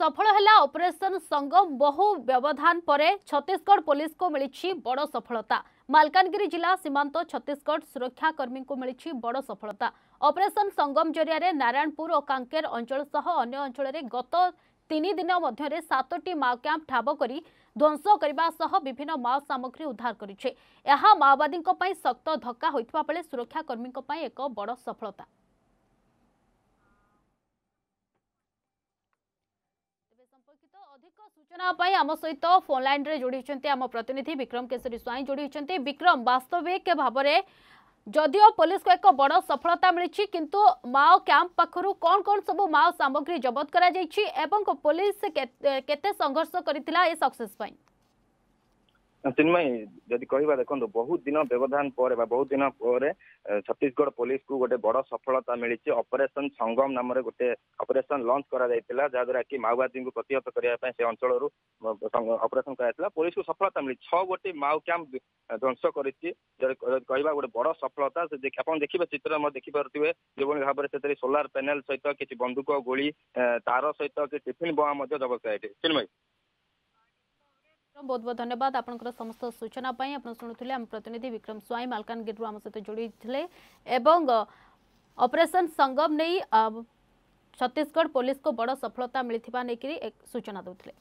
ସଫଳ ହେଲା ଅପରେସନ ସଙ୍ଗମ ବହୁ ବ୍ୟବଧାନ ପରେ ଛତିଶଗଡ଼ ପୋଲିସକୁ ମିଳିଛି ବଡ଼ ସଫଳତା ମାଲକାନଗିରି ଜିଲ୍ଲା ସୀମାନ୍ତ ଛତିଶଗଡ଼ ସୁରକ୍ଷାକର୍ମୀଙ୍କୁ ମିଳିଛି ବଡ଼ ସଫଳତା ଅପରେସନ ସଙ୍ଗମ ଜରିଆରେ ନାରାୟଣପୁର ଓ କାଙ୍କେର ଅଞ୍ଚଳ ସହ ଅନ୍ୟ ଅଞ୍ଚଳରେ ଗତ ତିନି ଦିନ ମଧ୍ୟରେ ସାତଟି ମାଓ କ୍ୟାମ୍ପ ଠାବ କରି ଧ୍ୱଂସ କରିବା ସହ ବିଭିନ୍ନ ମାଓ ସାମଗ୍ରୀ ଉଦ୍ଧାର କରିଛି ଏହା ମାଓବାଦୀଙ୍କ ପାଇଁ ଶକ୍ତ ଧକ୍କା ହୋଇଥିବା ବେଳେ ସୁରକ୍ଷାକର୍ମୀଙ୍କ ପାଇଁ ଏକ ବଡ଼ ସଫଳତା সম্পর্কিত অধিক সূচনা পাই আম সহিত ফোন লাইন রে যোড়ি হইছন্তি আম প্রতিনিধি বিক্রম কেশরী স্বাইঁ যোড়ি হইছন্তি বিক্রম বাস্তবিক ভাবরে যদিও পুলিশ কো এক বড় সফলতা মিলিছি কিন্তু মাও ক্যাম্প পাখরু কোন কোন সব মাও সামগ্রী জব্দ করা যাইছি এবং পুলিশ কেতে সংঘর্ষ করিছিলা এ সাকসেস পাই ଚିନ୍ମୟୀ ଯଦି କହିବା ଦେଖନ୍ତୁ ବହୁତ ଦିନ ବ୍ୟବଧାନ ପରେ ବା ବହୁତ ଦିନ ପରେ ଛତିଶଗଡ଼ ପୋଲିସକୁ ଗୋଟେ ବଡ଼ ସଫଳତା ମିଳିଛି ଅପରେସନ ସଙ୍ଗମ ନାମରେ ଗୋଟେ ଅପରେସନ ଲଞ୍ଚ କରାଯାଇଥିଲା ଯାହାଦ୍ୱାରା କି ମାଓବାଦୀଙ୍କୁ ପ୍ରତିହତ କରିବା ପାଇଁ ସେ ଅଞ୍ଚଳରୁ ଅପରେସନ କରାଯାଇଥିଲା ପୋଲିସକୁ ସଫଳତା ମିଳିଛି ଛଅ ଗୋଟି ମାଓ କ୍ୟାମ୍ପ ଧ୍ୱଂସ କରିଛି କହିବା ଗୋଟେ ବଡ଼ ସଫଳତା ଆପଣ ଦେଖିବେ ଚିତ୍ର ମଧ୍ୟ ଦେଖିପାରୁଥିବେ ଯେଉଁଭଳି ଭାବରେ ସେଥିରେ ସୋଲାର ପ୍ୟାନେଲ ସହିତ କିଛି ବନ୍ଧୁକ ଗୁଳି ତାର ସହିତ କିଛି ଟିଫିନ ବୋମା ମଧ୍ୟ ଜବତ କରାଯାଇଛି ଚିନ୍ମୟୀ ବହୁତ ବହୁତ ଧନ୍ୟବାଦ ଆପଣଙ୍କର ସମସ୍ତ ସୂଚନା ପାଇଁ ଆପଣ ଶୁଣୁଥିଲେ ଆମ ପ୍ରତିନିଧି ବିକ୍ରମ ସ୍ୱାଇଁ ମାଲକାନଗିରିରୁ ଆମ ସହିତ ଯୋଡ଼ିଥିଲେ ଏବଂ ଅପରେସନ୍ ସଙ୍ଗମ ନେଇ ଛତିଶଗଡ଼ ପୋଲିସକୁ ବଡ଼ ସଫଳତା ମିଳିଥିବା ନେଇକରି ସୂଚନା ଦେଉଥିଲେ